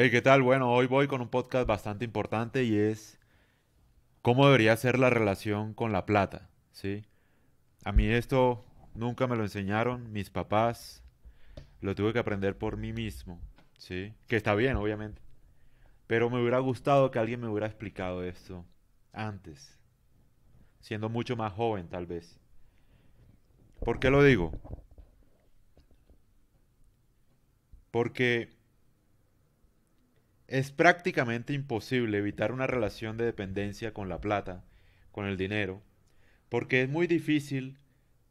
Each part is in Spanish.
Hey, ¿qué tal? Bueno, hoy voy con un podcast bastante importante y es cómo debería ser la relación con la plata, ¿sí? A mí esto nunca me lo enseñaron mis papás, lo tuve que aprender por mí mismo, ¿sí? Que está bien, obviamente. Pero me hubiera gustado que alguien me hubiera explicado esto antes, siendo mucho más joven tal vez. ¿Por qué lo digo? Porque es prácticamente imposible evitar una relación de dependencia con la plata, con el dinero, porque es muy difícil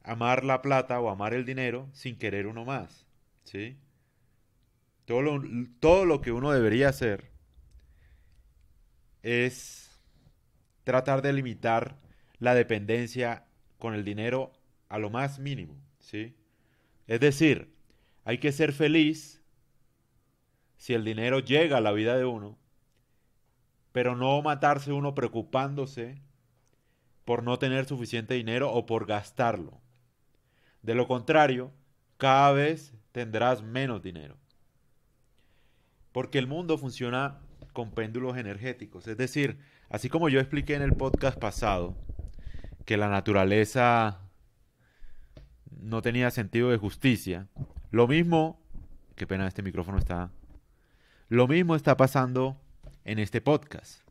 amar la plata o amar el dinero sin querer uno más. ¿sí? Todo, lo, todo lo que uno debería hacer es tratar de limitar la dependencia con el dinero a lo más mínimo. ¿sí? Es decir, hay que ser feliz si el dinero llega a la vida de uno, pero no matarse uno preocupándose por no tener suficiente dinero o por gastarlo. De lo contrario, cada vez tendrás menos dinero. Porque el mundo funciona con péndulos energéticos. Es decir, así como yo expliqué en el podcast pasado, que la naturaleza no tenía sentido de justicia, lo mismo, qué pena este micrófono está lo mismo está pasando en este podcast.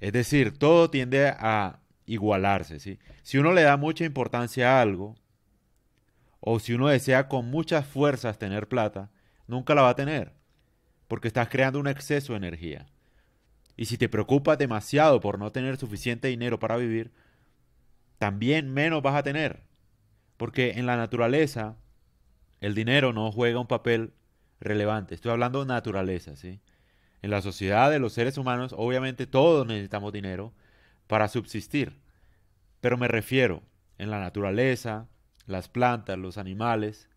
Es decir, todo tiende a igualarse. Si uno le da mucha importancia a algo, o si uno desea con muchas fuerzas tener plata, nunca la va a tener, porque estás creando un exceso de energía. Y si te preocupas demasiado por no tener suficiente dinero para vivir, también menos vas a tener, porque en la naturaleza el dinero no juega un papel relevante. Estoy hablando de naturaleza, ¿sí? En la sociedad de los seres humanos, obviamente todos necesitamos dinero para subsistir. Pero me refiero en la naturaleza, las plantas, los animales,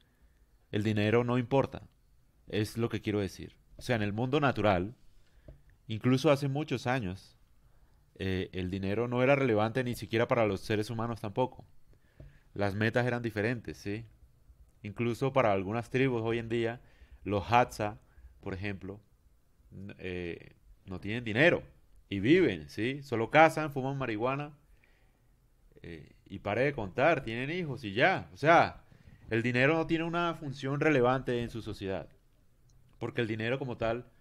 el dinero no importa. Es lo que quiero decir. O sea, en el mundo natural, incluso hace muchos años, eh, el dinero no era relevante ni siquiera para los seres humanos tampoco. Las metas eran diferentes, ¿sí? Incluso para algunas tribus hoy en día, los Hatsa, por ejemplo, eh, no tienen dinero y viven, ¿sí? Solo casan, fuman marihuana eh, y pare de contar, tienen hijos y ya. O sea, el dinero no tiene una función relevante en su sociedad, porque el dinero como tal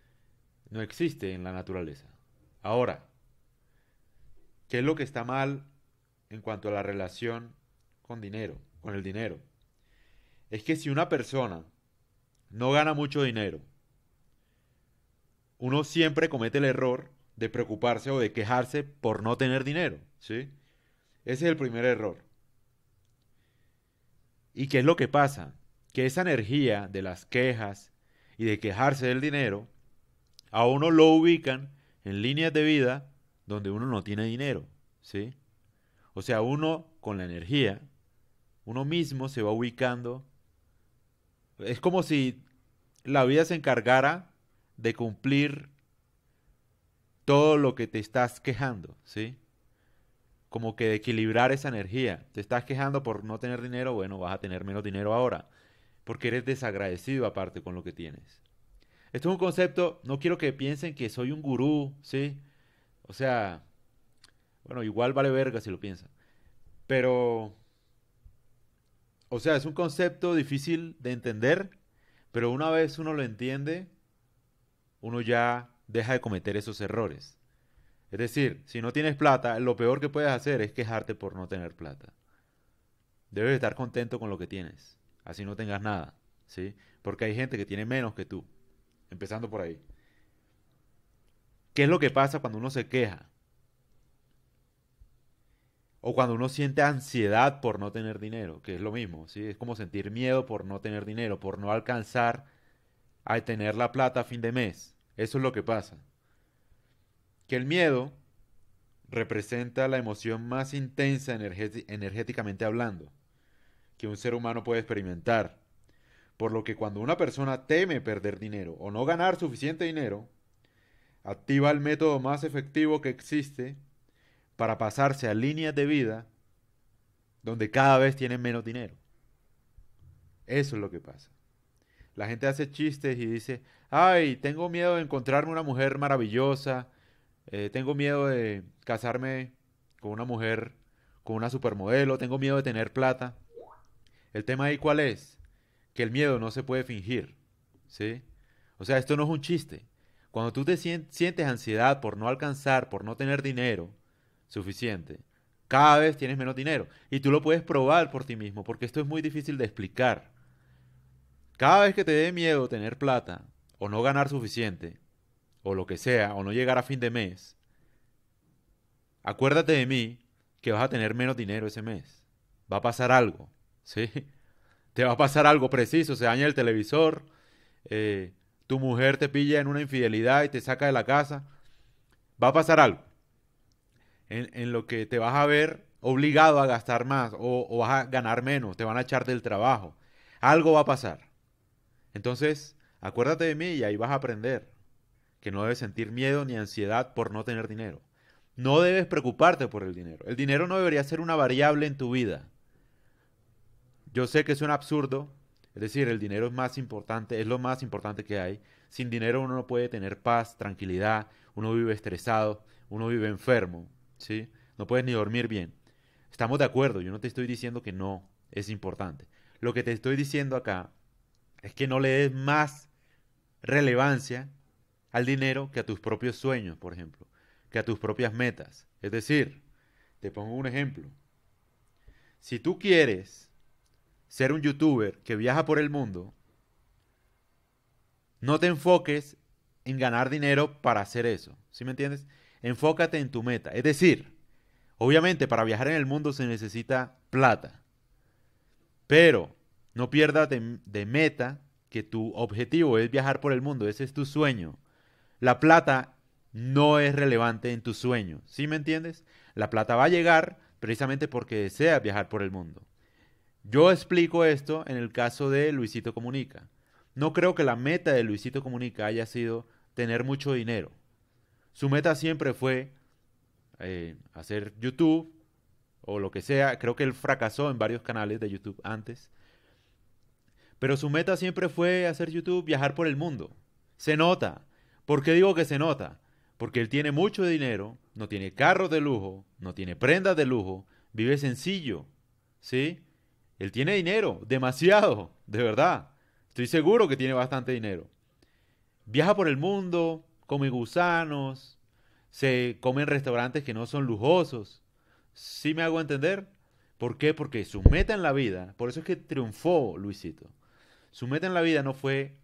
no existe en la naturaleza. Ahora, ¿qué es lo que está mal en cuanto a la relación con dinero, con el dinero? Es que si una persona no gana mucho dinero. Uno siempre comete el error de preocuparse o de quejarse por no tener dinero, ¿sí? Ese es el primer error. ¿Y qué es lo que pasa? Que esa energía de las quejas y de quejarse del dinero, a uno lo ubican en líneas de vida donde uno no tiene dinero, ¿sí? O sea, uno con la energía, uno mismo se va ubicando es como si la vida se encargara de cumplir todo lo que te estás quejando, ¿sí? Como que de equilibrar esa energía. Te estás quejando por no tener dinero, bueno, vas a tener menos dinero ahora, porque eres desagradecido aparte con lo que tienes. Esto es un concepto, no quiero que piensen que soy un gurú, ¿sí? O sea, bueno, igual vale verga si lo piensan. Pero o sea, es un concepto difícil de entender, pero una vez uno lo entiende, uno ya deja de cometer esos errores. Es decir, si no tienes plata, lo peor que puedes hacer es quejarte por no tener plata. Debes estar contento con lo que tienes, así no tengas nada, ¿sí? Porque hay gente que tiene menos que tú, empezando por ahí. ¿Qué es lo que pasa cuando uno se queja? O cuando uno siente ansiedad por no tener dinero, que es lo mismo, ¿sí? Es como sentir miedo por no tener dinero, por no alcanzar a tener la plata a fin de mes. Eso es lo que pasa. Que el miedo representa la emoción más intensa energéticamente hablando que un ser humano puede experimentar. Por lo que cuando una persona teme perder dinero o no ganar suficiente dinero, activa el método más efectivo que existe para pasarse a líneas de vida donde cada vez tienen menos dinero. Eso es lo que pasa. La gente hace chistes y dice, ay, tengo miedo de encontrarme una mujer maravillosa, eh, tengo miedo de casarme con una mujer, con una supermodelo, tengo miedo de tener plata. El tema ahí cuál es? Que el miedo no se puede fingir, ¿sí? O sea, esto no es un chiste. Cuando tú te sientes ansiedad por no alcanzar, por no tener dinero, suficiente. Cada vez tienes menos dinero. Y tú lo puedes probar por ti mismo, porque esto es muy difícil de explicar. Cada vez que te dé miedo tener plata, o no ganar suficiente, o lo que sea, o no llegar a fin de mes, acuérdate de mí que vas a tener menos dinero ese mes. Va a pasar algo, ¿sí? Te va a pasar algo preciso, se daña el televisor, eh, tu mujer te pilla en una infidelidad y te saca de la casa. Va a pasar algo en, lo que te vas a ver obligado a gastar más o, vas a ganar menos, te van a echar del trabajo. Algo va a pasar. Entonces, acuérdate de mí y ahí vas a aprender que no debes sentir miedo ni ansiedad por no tener dinero. No debes preocuparte por el dinero. El dinero no debería ser una variable en tu vida. Yo sé que es un absurdo, es decir, el dinero es más importante, es lo más importante que hay. Sin dinero uno no puede tener paz, tranquilidad, uno vive estresado, uno vive enfermo, ¿sí? No puedes ni dormir bien. Estamos de acuerdo, yo no te estoy diciendo que no es importante. Lo que te estoy diciendo acá es que no le des más relevancia al dinero que a tus propios sueños, por ejemplo, que a tus propias metas. Es decir, te pongo un ejemplo. Si tú quieres ser un youtuber que viaja por el mundo, no te enfoques en ganar dinero para hacer eso. ¿Sí me entiendes? enfócate en tu meta. Es decir, obviamente para viajar en el mundo se necesita plata, pero no pierdas de, meta que tu objetivo es viajar por el mundo, ese es tu sueño. La plata no es relevante en tu sueño, ¿sí me entiendes? La plata va a llegar precisamente porque deseas viajar por el mundo. Yo explico esto en el caso de Luisito Comunica. No creo que la meta de Luisito Comunica haya sido tener mucho dinero. Su meta siempre fue eh, hacer YouTube o lo que sea. Creo que él fracasó en varios canales de YouTube antes. Pero su meta siempre fue hacer YouTube, viajar por el mundo. Se nota. ¿Por qué digo que se nota? Porque él tiene mucho dinero, no tiene carros de lujo, no tiene prendas de lujo, vive sencillo. ¿Sí? Él tiene dinero, demasiado, de verdad. Estoy seguro que tiene bastante dinero. Viaja por el mundo, come gusanos, se come en restaurantes que no son lujosos. ¿Sí me hago entender? ¿Por qué? Porque su meta en la vida, por eso es que triunfó Luisito, su meta en la vida no fue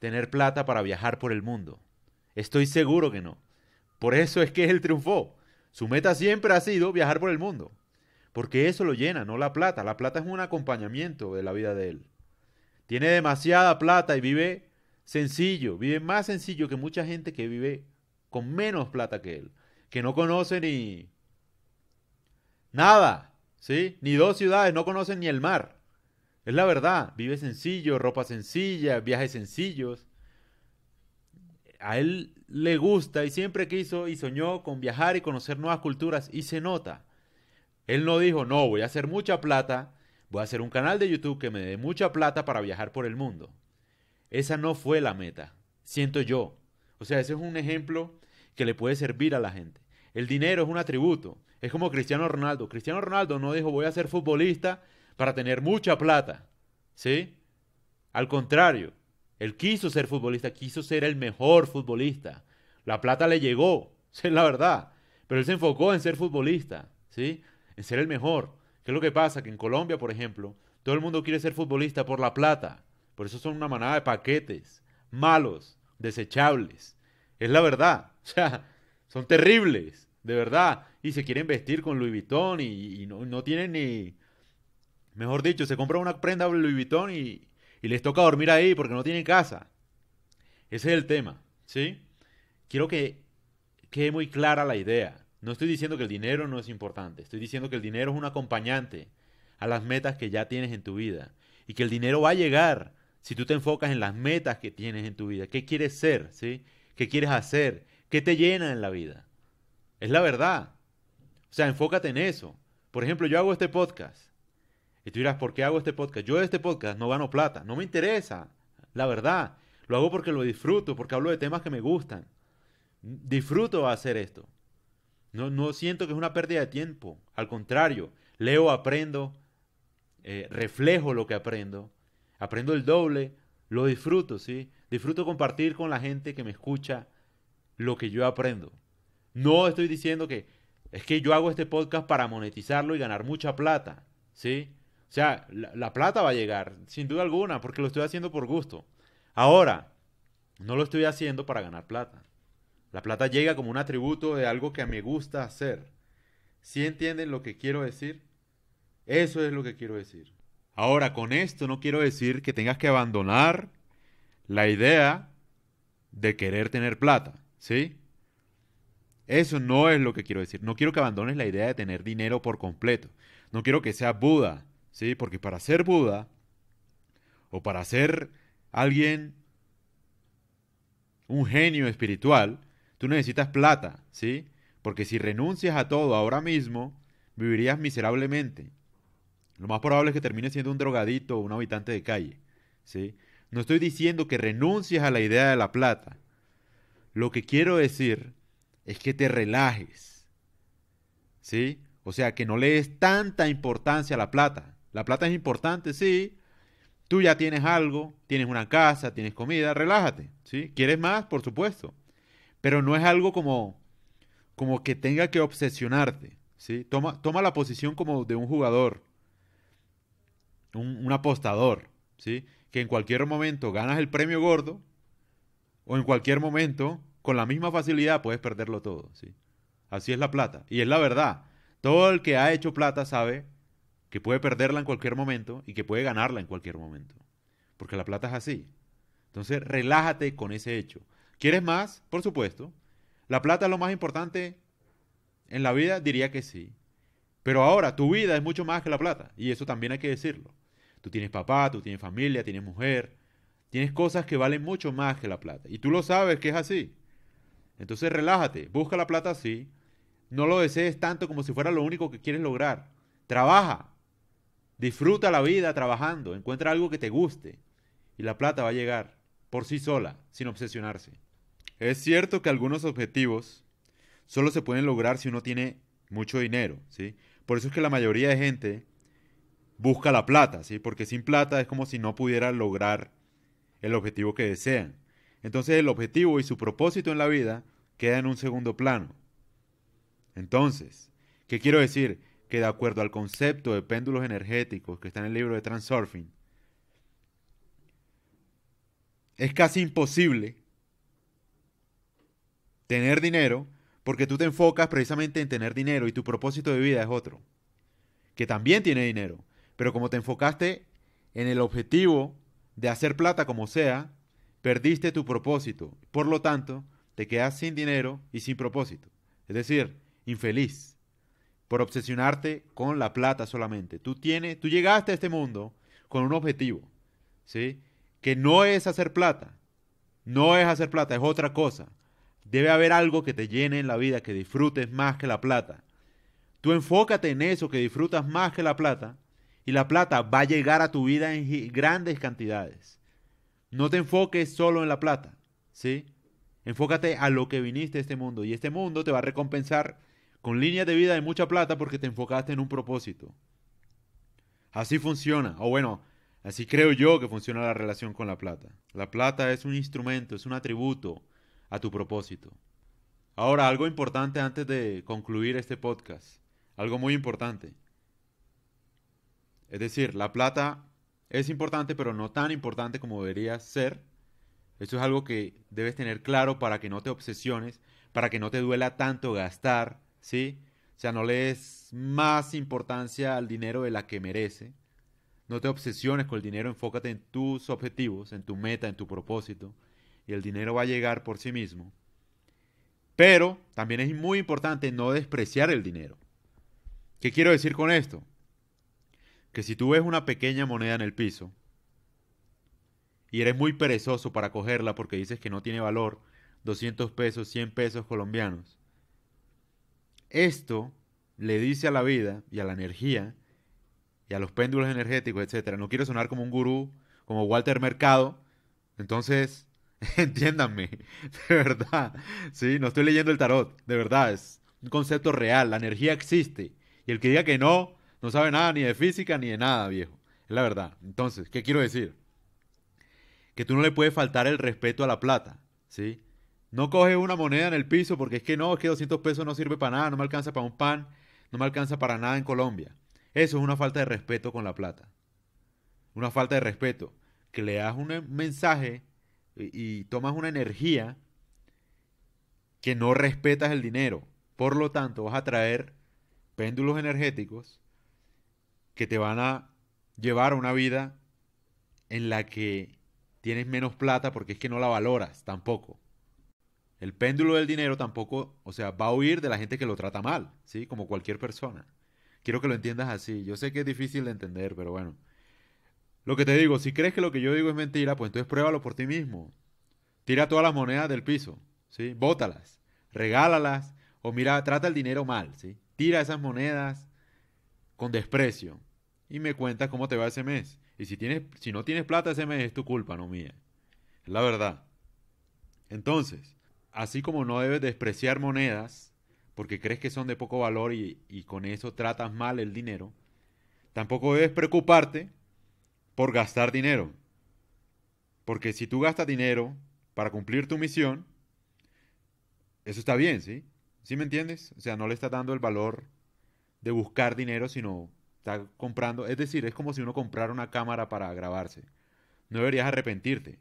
tener plata para viajar por el mundo. Estoy seguro que no. Por eso es que él triunfó. Su meta siempre ha sido viajar por el mundo. Porque eso lo llena, no la plata. La plata es un acompañamiento de la vida de él. Tiene demasiada plata y vive Sencillo, vive más sencillo que mucha gente que vive con menos plata que él, que no conoce ni nada, ¿sí? Ni dos ciudades, no conocen ni el mar. Es la verdad, vive sencillo, ropa sencilla, viajes sencillos. A él le gusta y siempre quiso y soñó con viajar y conocer nuevas culturas y se nota. Él no dijo, no, voy a hacer mucha plata, voy a hacer un canal de YouTube que me dé mucha plata para viajar por el mundo. Esa no fue la meta, siento yo. O sea, ese es un ejemplo que le puede servir a la gente. El dinero es un atributo. Es como Cristiano Ronaldo. Cristiano Ronaldo no dijo voy a ser futbolista para tener mucha plata. ¿Sí? Al contrario, él quiso ser futbolista, quiso ser el mejor futbolista. La plata le llegó, es la verdad. Pero él se enfocó en ser futbolista, ¿sí? En ser el mejor. ¿Qué es lo que pasa? Que en Colombia, por ejemplo, todo el mundo quiere ser futbolista por la plata. Por eso son una manada de paquetes, malos, desechables. Es la verdad. O sea, son terribles, de verdad. Y se quieren vestir con Louis Vuitton y, no, tienen ni... Mejor dicho, se compran una prenda de Louis Vuitton y, y les toca dormir ahí porque no tienen casa. Ese es el tema, ¿sí? Quiero que quede muy clara la idea. No estoy diciendo que el dinero no es importante, estoy diciendo que el dinero es un acompañante a las metas que ya tienes en tu vida y que el dinero va a llegar si tú te enfocas en las metas que tienes en tu vida, qué quieres ser, ¿sí? ¿Qué quieres hacer? ¿Qué te llena en la vida? Es la verdad. O sea, enfócate en eso. Por ejemplo, yo hago este podcast. Y tú dirás, ¿por qué hago este podcast? Yo este podcast no gano plata, no me interesa, la verdad. Lo hago porque lo disfruto, porque hablo de temas que me gustan. Disfruto hacer esto. No, no siento que es una pérdida de tiempo. Al contrario, leo, aprendo, eh, reflejo lo que aprendo aprendo el doble, lo disfruto, ¿sí? Disfruto compartir con la gente que me escucha lo que yo aprendo. No estoy diciendo que es que yo hago este podcast para monetizarlo y ganar mucha plata, ¿sí? O sea, la, plata va a llegar, sin duda alguna, porque lo estoy haciendo por gusto. Ahora, no lo estoy haciendo para ganar plata. La plata llega como un atributo de algo que me gusta hacer. Si ¿Sí entienden lo que quiero decir? Eso es lo que quiero decir. Ahora, con esto no quiero decir que tengas que abandonar la idea de querer tener plata, ¿sí? Eso no es lo que quiero decir. No quiero que abandones la idea de tener dinero por completo. No quiero que seas Buda, ¿sí? Porque para ser Buda o para ser alguien, un genio espiritual, tú necesitas plata, ¿sí? Porque si renuncias a todo ahora mismo, vivirías miserablemente. Lo más probable es que termine siendo un drogadito o un habitante de calle. ¿sí? No estoy diciendo que renuncies a la idea de la plata. Lo que quiero decir es que te relajes. ¿Sí? O sea, que no le des tanta importancia a la plata. La plata es importante, sí. Tú ya tienes algo, tienes una casa, tienes comida, relájate, ¿sí? ¿Quieres más? Por supuesto. Pero no es algo como como que tenga que obsesionarte, ¿sí? Toma, toma la posición como de un jugador un, apostador, ¿sí? Que en cualquier momento ganas el premio gordo o en cualquier momento, con la misma facilidad, puedes perderlo todo, ¿sí? Así es la plata. Y es la verdad. Todo el que ha hecho plata sabe que puede perderla en cualquier momento y que puede ganarla en cualquier momento. Porque la plata es así. Entonces, relájate con ese hecho. ¿Quieres más? Por supuesto. ¿La plata es lo más importante en la vida? Diría que sí. Pero ahora, tu vida es mucho más que la plata. Y eso también hay que decirlo. Tú tienes papá, tú tienes familia, tienes mujer, tienes cosas que valen mucho más que la plata. Y tú lo sabes que es así. Entonces relájate, busca la plata así. No lo desees tanto como si fuera lo único que quieres lograr. Trabaja. Disfruta la vida trabajando. Encuentra algo que te guste. Y la plata va a llegar por sí sola, sin obsesionarse. Es cierto que algunos objetivos solo se pueden lograr si uno tiene mucho dinero, ¿sí? Por eso es que la mayoría de gente busca la plata, ¿sí? Porque sin plata es como si no pudiera lograr el objetivo que desean. Entonces el objetivo y su propósito en la vida queda en un segundo plano. Entonces, ¿qué quiero decir? Que de acuerdo al concepto de péndulos energéticos que está en el libro de Transurfing, es casi imposible tener dinero porque tú te enfocas precisamente en tener dinero y tu propósito de vida es otro, que también tiene dinero, pero como te enfocaste en el objetivo de hacer plata como sea, perdiste tu propósito. Por lo tanto, te quedas sin dinero y sin propósito. Es decir, infeliz por obsesionarte con la plata solamente. Tú tienes, tú llegaste a este mundo con un objetivo, ¿sí? Que no es hacer plata. No es hacer plata, es otra cosa. Debe haber algo que te llene en la vida, que disfrutes más que la plata. Tú enfócate en eso que disfrutas más que la plata y la plata va a llegar a tu vida en grandes cantidades. No te enfoques solo en la plata, ¿sí? Enfócate a lo que viniste a este mundo y este mundo te va a recompensar con líneas de vida de mucha plata porque te enfocaste en un propósito. Así funciona, o bueno, así creo yo que funciona la relación con la plata. La plata es un instrumento, es un atributo a tu propósito. Ahora, algo importante antes de concluir este podcast, algo muy importante. Es decir, la plata es importante, pero no tan importante como debería ser. Eso es algo que debes tener claro para que no te obsesiones, para que no te duela tanto gastar, ¿sí? O sea, no le des más importancia al dinero de la que merece. No te obsesiones con el dinero, enfócate en tus objetivos, en tu meta, en tu propósito. Y el dinero va a llegar por sí mismo. Pero también es muy importante no despreciar el dinero. ¿Qué quiero decir con esto? que si tú ves una pequeña moneda en el piso y eres muy perezoso para cogerla porque dices que no tiene valor, 200 pesos, 100 pesos colombianos, esto le dice a la vida y a la energía y a los péndulos energéticos, etc. No quiero sonar como un gurú, como Walter Mercado, entonces entiéndanme, de verdad, sí, no estoy leyendo el tarot, de verdad, es un concepto real, la energía existe y el que diga que no, no sabe nada ni de física ni de nada, viejo. Es la verdad. Entonces, ¿qué quiero decir? Que tú no le puedes faltar el respeto a la plata, ¿sí? No coges una moneda en el piso porque es que no, es que 200 pesos no sirve para nada, no me alcanza para un pan, no me alcanza para nada en Colombia. Eso es una falta de respeto con la plata. Una falta de respeto. Que le das un mensaje y, y tomas una energía que no respetas el dinero. Por lo tanto, vas a traer péndulos energéticos que te van a llevar a una vida en la que tienes menos plata porque es que no la valoras tampoco. El péndulo del dinero tampoco, o sea, va a huir de la gente que lo trata mal, ¿sí? Como cualquier persona. Quiero que lo entiendas así. Yo sé que es difícil de entender, pero bueno. Lo que te digo, si crees que lo que yo digo es mentira, pues entonces pruébalo por ti mismo. Tira todas las monedas del piso, ¿sí? Bótalas, regálalas, o mira, trata el dinero mal, ¿sí? Tira esas monedas, con desprecio y me cuentas cómo te va ese mes. Y si, tienes, si no tienes plata ese mes es tu culpa, no mía. Es la verdad. Entonces, así como no debes despreciar monedas porque crees que son de poco valor y, y con eso tratas mal el dinero, tampoco debes preocuparte por gastar dinero. Porque si tú gastas dinero para cumplir tu misión, eso está bien, ¿sí? ¿Sí me entiendes? O sea, no le estás dando el valor de buscar dinero, sino está comprando. Es decir, es como si uno comprara una cámara para grabarse. No deberías arrepentirte,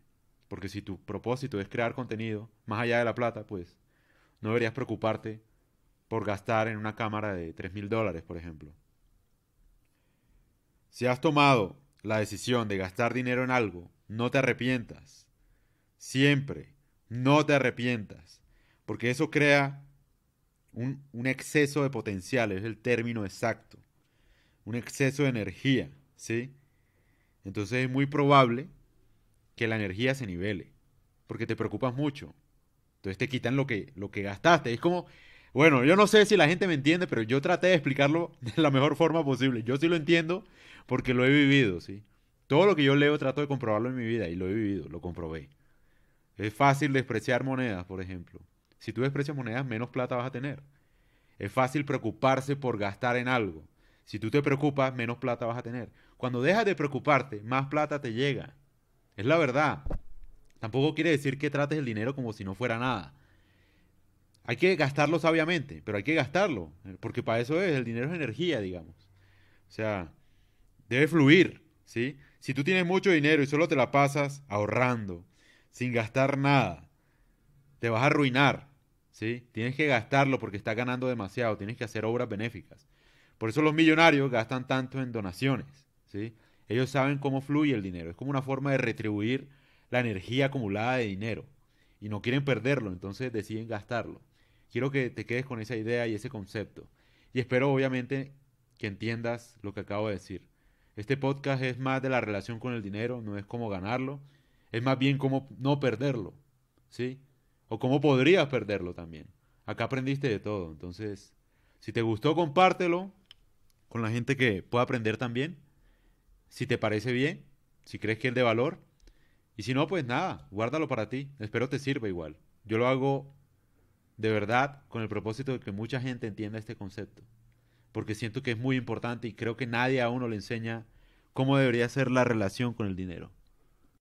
porque si tu propósito es crear contenido, más allá de la plata, pues no deberías preocuparte por gastar en una cámara de 3 mil dólares, por ejemplo. Si has tomado la decisión de gastar dinero en algo, no te arrepientas. Siempre, no te arrepientas. Porque eso crea un, exceso de potencial es el término exacto. Un exceso de energía, ¿sí? Entonces es muy probable que la energía se nivele, porque te preocupas mucho. Entonces te quitan lo que, lo que gastaste. Es como, bueno, yo no sé si la gente me entiende, pero yo traté de explicarlo de la mejor forma posible. Yo sí lo entiendo porque lo he vivido, ¿sí? Todo lo que yo leo trato de comprobarlo en mi vida y lo he vivido, lo comprobé. Es fácil despreciar monedas, por ejemplo. Si tú desprecias monedas, menos plata vas a tener. Es fácil preocuparse por gastar en algo. Si tú te preocupas, menos plata vas a tener. Cuando dejas de preocuparte, más plata te llega. Es la verdad. Tampoco quiere decir que trates el dinero como si no fuera nada. Hay que gastarlo sabiamente, pero hay que gastarlo, porque para eso es, el dinero es energía, digamos. O sea, debe fluir, Si tú tienes mucho dinero y solo te la pasas ahorrando, sin gastar nada, te vas a arruinar, ¿sí? Tienes que gastarlo porque está ganando demasiado, tienes que hacer obras benéficas. Por eso los millonarios gastan tanto en donaciones, ¿sí? Ellos saben cómo fluye el dinero, es como una forma de retribuir la energía acumulada de dinero y no quieren perderlo, entonces deciden gastarlo. Quiero que te quedes con esa idea y ese concepto. Y espero obviamente que entiendas lo que acabo de decir. Este podcast es más de la relación con el dinero, no es cómo ganarlo, es más bien cómo no perderlo, ¿sí? o cómo podrías perderlo también. Acá aprendiste de todo, entonces si te gustó compártelo con la gente que pueda aprender también. Si te parece bien, si crees que es de valor. Y si no, pues nada, guárdalo para ti. Espero te sirva igual. Yo lo hago de verdad con el propósito de que mucha gente entienda este concepto. Porque siento que es muy importante y creo que nadie a uno le enseña cómo debería ser la relación con el dinero.